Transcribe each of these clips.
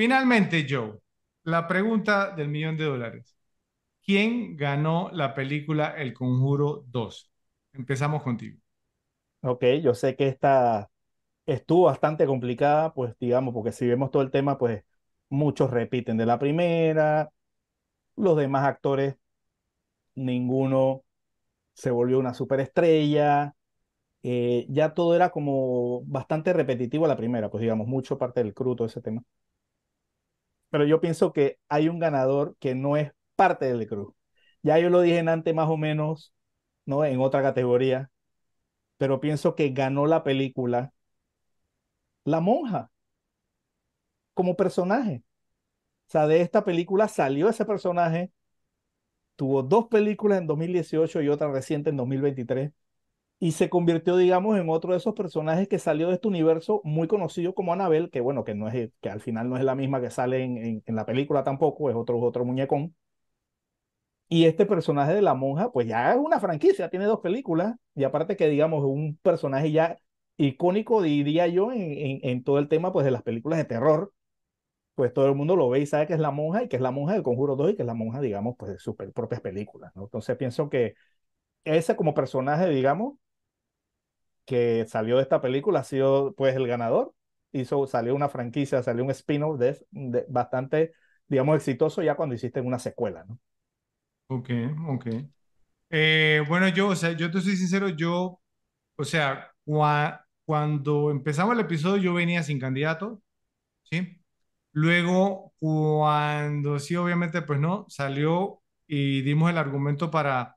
Finalmente, Joe, la pregunta del millón de dólares. ¿Quién ganó la película El Conjuro 2? Empezamos contigo. Ok, yo sé que esta estuvo bastante complicada, pues digamos, porque si vemos todo el tema, pues muchos repiten de la primera, los demás actores, ninguno se volvió una superestrella, eh, ya todo era como bastante repetitivo a la primera, pues digamos, mucho parte del crudo ese tema pero yo pienso que hay un ganador que no es parte del Cruz. Ya yo lo dije en antes más o menos, ¿no? En otra categoría, pero pienso que ganó la película La Monja como personaje. O sea, de esta película salió ese personaje, tuvo dos películas en 2018 y otra reciente en 2023 y se convirtió, digamos, en otro de esos personajes que salió de este universo muy conocido como Anabel, que bueno, que, no es, eh, que al final no es la misma que sale en, en, la película tampoco, es otro, otro muñecón. Y este personaje de la monja, pues ya es una franquicia, tiene dos películas, y aparte que, digamos, es un personaje ya icónico, diría yo, en, en, todo el tema pues, de las películas de terror, pues todo el mundo lo ve y sabe que es la monja, y que es la monja del Conjuro 2, y que es la monja, digamos, pues de sus propias películas, ¿no? Entonces pienso que ese como personaje, digamos, que salió de esta película ha sido pues el ganador. Hizo, salió una franquicia, salió un spin-off de, bastante, digamos, exitoso ya cuando hiciste una secuela, ¿no? Ok, ok. Eh, bueno, yo, o sea, yo te soy sincero, yo, o sea, cuando empezamos el episodio yo venía sin candidato, ¿sí? Luego, cuando sí, obviamente, pues no, salió y dimos el argumento para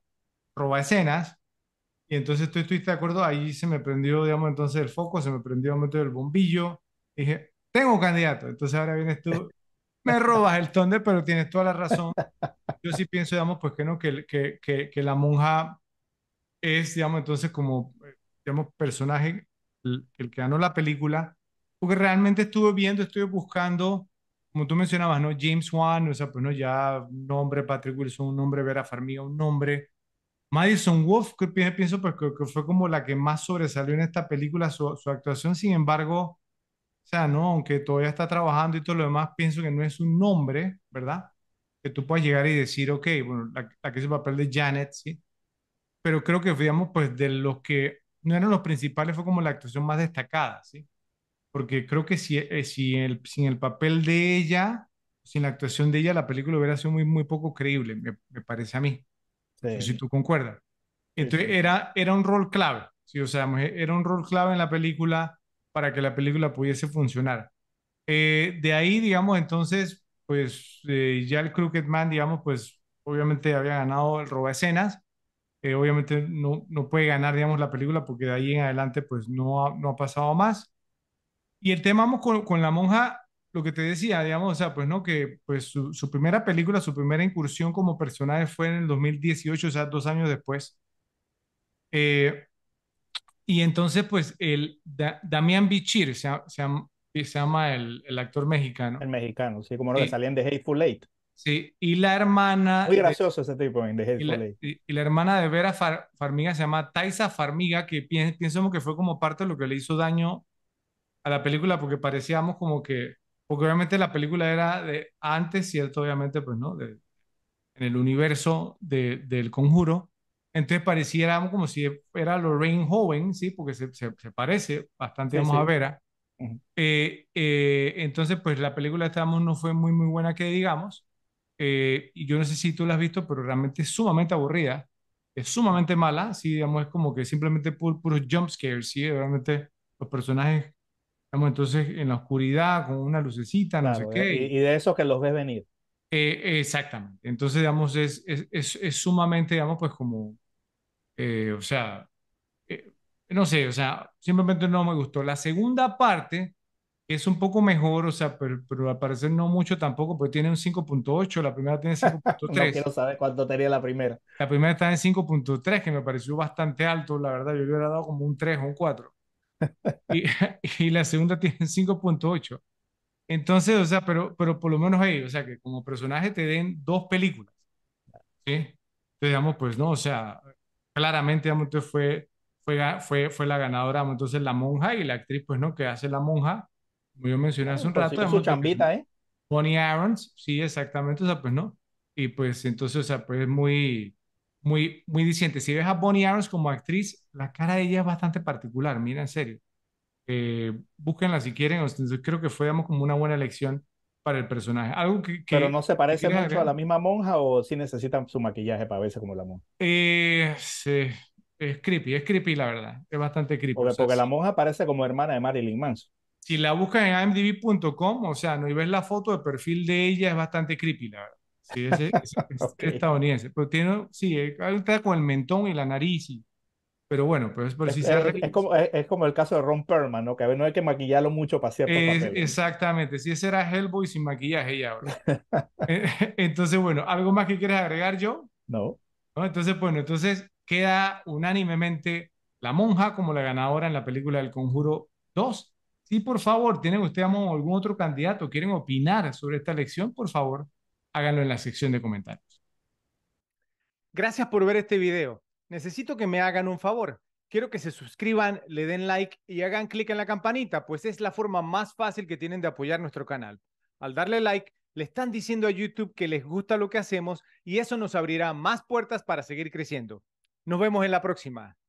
robar escenas, y entonces tú estuviste de acuerdo, ahí se me prendió, digamos, entonces el foco, se me prendió el bombillo. dije, tengo candidato. Entonces ahora vienes tú, me robas el tonde pero tienes toda la razón. Yo sí pienso, digamos, pues que no, que, que, que, que la monja es, digamos, entonces como, eh, digamos, personaje, el, que ganó la película, porque realmente estuve viendo, estuve buscando, como tú mencionabas, ¿no? James Wan, o sea, pues no, ya un nombre, Patrick Wilson, un nombre, Vera Farmiga, un nombre Madison Wolf, que pienso porque pues, que, fue como la que más sobresalió en esta película, su, actuación, sin embargo, o sea, no, aunque todavía está trabajando y todo lo demás, pienso que no es un nombre, ¿verdad? Que tú puedas llegar y decir, ok, bueno, la, que hizo el papel de Janet, ¿sí? Pero creo que, digamos, pues de los que no eran los principales, fue como la actuación más destacada, ¿sí? Porque creo que si, eh, si el, sin el papel de ella, sin la actuación de ella, la película hubiera sido muy, muy poco creíble, me parece a mí. Si tú concuerdas. Entonces Era, era un rol clave, ¿sí? o sea, era un rol clave en la película para que la película pudiese funcionar. Eh, de ahí, digamos, entonces, pues eh, ya el Crooked Man, digamos, pues obviamente había ganado el roba escenas. Eh, obviamente no, no puede ganar, digamos, la película porque de ahí en adelante, pues no ha, no ha pasado más. Y el tema con, con la monja lo que te decía, digamos, o sea, pues no, que pues su, primera película, su primera incursión como personaje fue en el 2018, o sea, dos años después. Eh, y entonces, pues, el Damián Bichir, se, se, llama el, actor mexicano. El mexicano, sí, como lo que salían de Hateful Eight. Sí, y la hermana... Muy gracioso ese tipo en Hateful y la, Eight. Y, la hermana de Vera Farmiga se llama Taisa Farmiga, que pienso que fue como parte de lo que le hizo daño a la película, porque parecíamos como que porque obviamente la película era de antes, ¿cierto? Obviamente, pues, ¿no? De, en el universo del conjuro. Entonces pareciera como si era Lorraine joven, ¿sí? Porque se, parece bastante, a Vera. ¿ah? Eh, eh, entonces, pues la película estábamos no fue muy, muy buena que digamos. Eh, y yo no sé si tú la has visto, pero realmente es sumamente aburrida, es sumamente mala, ¿sí? Digamos, es como que simplemente puros jumpscares, jump scares, ¿sí? Realmente los personajes entonces en la oscuridad con una lucecita, no sé qué. Y, de eso que los ves venir. Eh, exactamente. Entonces, digamos, es, es, es, sumamente, digamos, pues como, eh, o sea, eh, no sé, o sea, simplemente no me gustó. La segunda parte es un poco mejor, o sea, pero, pero al parecer no mucho tampoco, porque tiene un 5.8, la primera tiene 5.3. no quiero saber cuánto tenía la primera. La primera está en 5.3, que me pareció bastante alto, la verdad, yo le hubiera dado como un 3 o un 4. y, la segunda tiene 5.8. Entonces, o sea, pero, pero por lo menos ahí, o sea, que como personaje te den dos películas. ¿sí? Entonces, digamos, pues no, o sea, claramente, digamos, fue, fue, fue, fue la ganadora, entonces la monja y la actriz, pues no, que hace la monja, como yo mencioné hace un pues rato. ¿eh? Bonnie Arons, sí, exactamente, o sea, pues no. Y pues entonces, o sea, pues muy, muy, muy diciente. Si ves a Bonnie Arons como actriz, la cara de ella es bastante particular, mira, en serio. Eh, búsquenla si quieren, creo que fue como una buena elección para el personaje. Algo que, Pero no se parece mucho a la misma monja o si necesitan su maquillaje para verse como la monja. Eh, es creepy, es creepy la verdad, es bastante creepy. Porque, la monja parece como hermana de Marilyn Manson. Si la buscas en imdb.com, o sea, no y ves la foto de perfil de ella, es bastante creepy, la verdad. Sí, es, estadounidense. Pero tiene, sí, eh, está con el mentón y la nariz. Y, pero bueno, es, como, el caso de Ron Perlman, ¿no? Que no hay que maquillarlo mucho para hacer Exactamente, si ese era Hellboy sin maquillaje ya, Entonces, bueno, ¿algo más que quieres agregar yo? No. no. Entonces, bueno, entonces queda unánimemente La Monja como la ganadora en la película del Conjuro 2. Sí, por favor, tienen ustedes algún otro candidato, quieren opinar sobre esta elección, por favor, háganlo en la sección de comentarios. Gracias por ver este video. Necesito que me hagan un favor. Quiero que se suscriban, le den like y hagan clic en la campanita, pues es la forma más fácil que tienen de apoyar nuestro canal. Al darle like, le están diciendo a YouTube que les gusta lo que hacemos y eso nos abrirá más puertas para seguir creciendo. Nos vemos en la próxima.